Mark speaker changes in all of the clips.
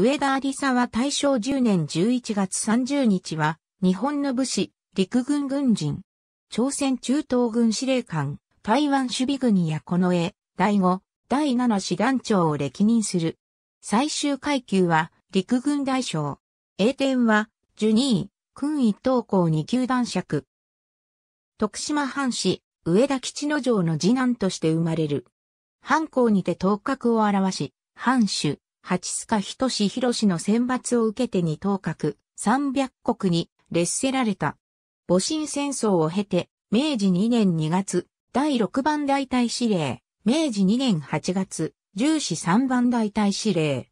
Speaker 1: 上田有沙は大正10年11月30日は、日本の武士、陸軍軍人、朝鮮中東軍司令官、台湾守備軍やこの絵、第五、第七師団長を歴任する。最終階級は、陸軍大将。栄転は、ジュニー、君一等校二級男爵。徳島藩士、上田吉之城の次男として生まれる。藩校にて頭角を表し、藩主、八須賀仁志博の選抜を受けてに頭角、三百国に列せられた。戊辰戦争を経て、明治2年2月、第6番大隊司令、明治2年8月、重視3番大隊司令。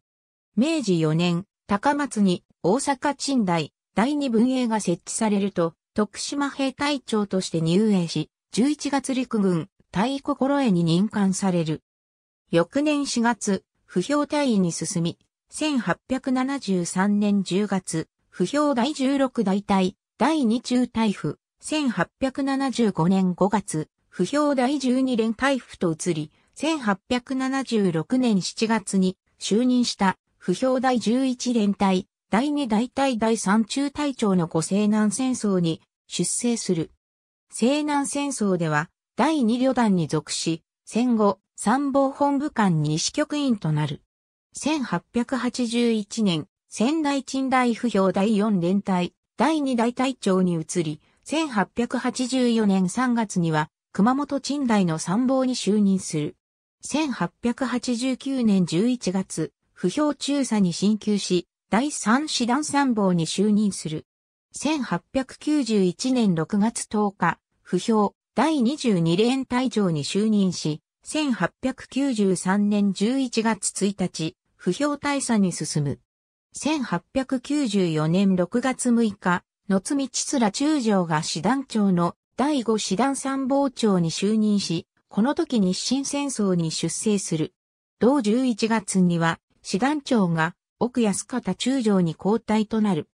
Speaker 1: 明治4年、高松に大阪賃代第二分営が設置されると、徳島兵隊長として入営し、11月陸軍、大心得に任官される。翌年4月、不評隊位に進み、1873年10月、不評第16大隊、第2中隊府、1875年5月、不評第12連隊府と移り、1876年7月に就任した不評第11連隊、第2大隊第3中隊長の5西南戦争に出征する。西南戦争では第2旅団に属し、戦後、参謀本部官西局員となる。1881年、仙台鎮大府兵第4連隊、第2大隊長に移り、1884年3月には、熊本鎮大の参謀に就任する。1889年11月、不評中佐に進級し、第3師団参謀に就任する。1891年6月10日、不評第22連隊長に就任し、1893年11月1日、不評大佐に進む。1894年6月6日、野津道すら中将が師団長の第五師団参謀長に就任し、この時日清戦争に出征する。同11月には、師団長が奥安方中将に交代となる。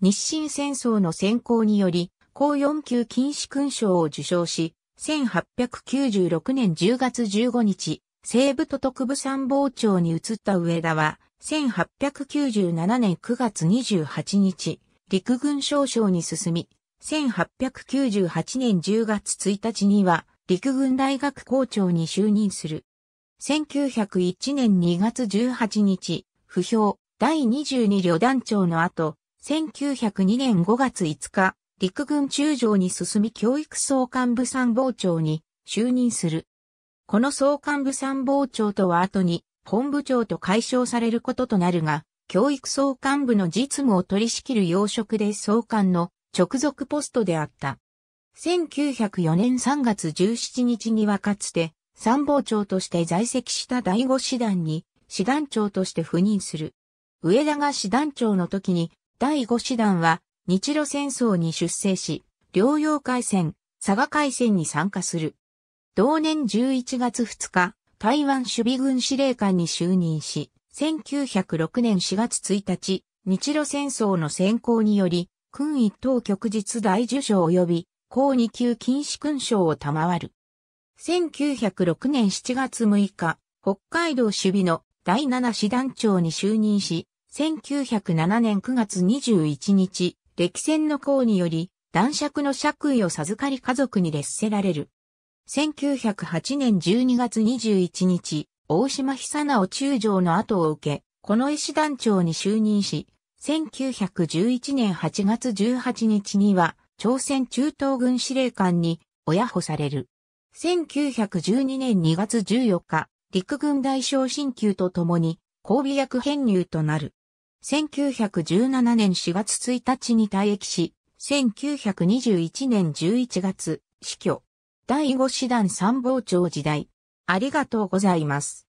Speaker 1: 日清戦争の先行により、高4級禁止勲章を受章し、1896年10月15日、西部都督部参謀長に移った上田は、1897年9月28日、陸軍少将に進み、1898年10月1日には、陸軍大学校長に就任する。1901年2月18日、不評、第22旅団長の後、1902年5月5日、陸軍中将に進み教育総監部参謀長に就任する。この総監部参謀長とは後に本部長と解消されることとなるが、教育総監部の実務を取り仕切る要職で総監の直属ポストであった。1904年3月17日にはかつて参謀長として在籍した第五師団に師団長として赴任する。上田が師団長の時に第五師団は日露戦争に出征し、両洋海戦、佐賀海戦に参加する。同年11月2日、台湾守備軍司令官に就任し、1906年4月1日、日露戦争の先行により、軍一等局実大受賞及び、高2級禁止勲章を賜る。1906年7月6日、北海道守備の第7師団長に就任し、1907年9月21日、歴戦の功により、男爵の爵位を授かり家族に劣せられる。1908年12月21日、大島久直中将の後を受け、この絵師団長に就任し、1911年8月18日には、朝鮮中東軍司令官に親保される。1912年2月14日、陸軍大将進級とともに、交尾役編入となる。1917年4月1日に退役し、1921年11月、死去。第5師団参謀長時代。ありがとうございます。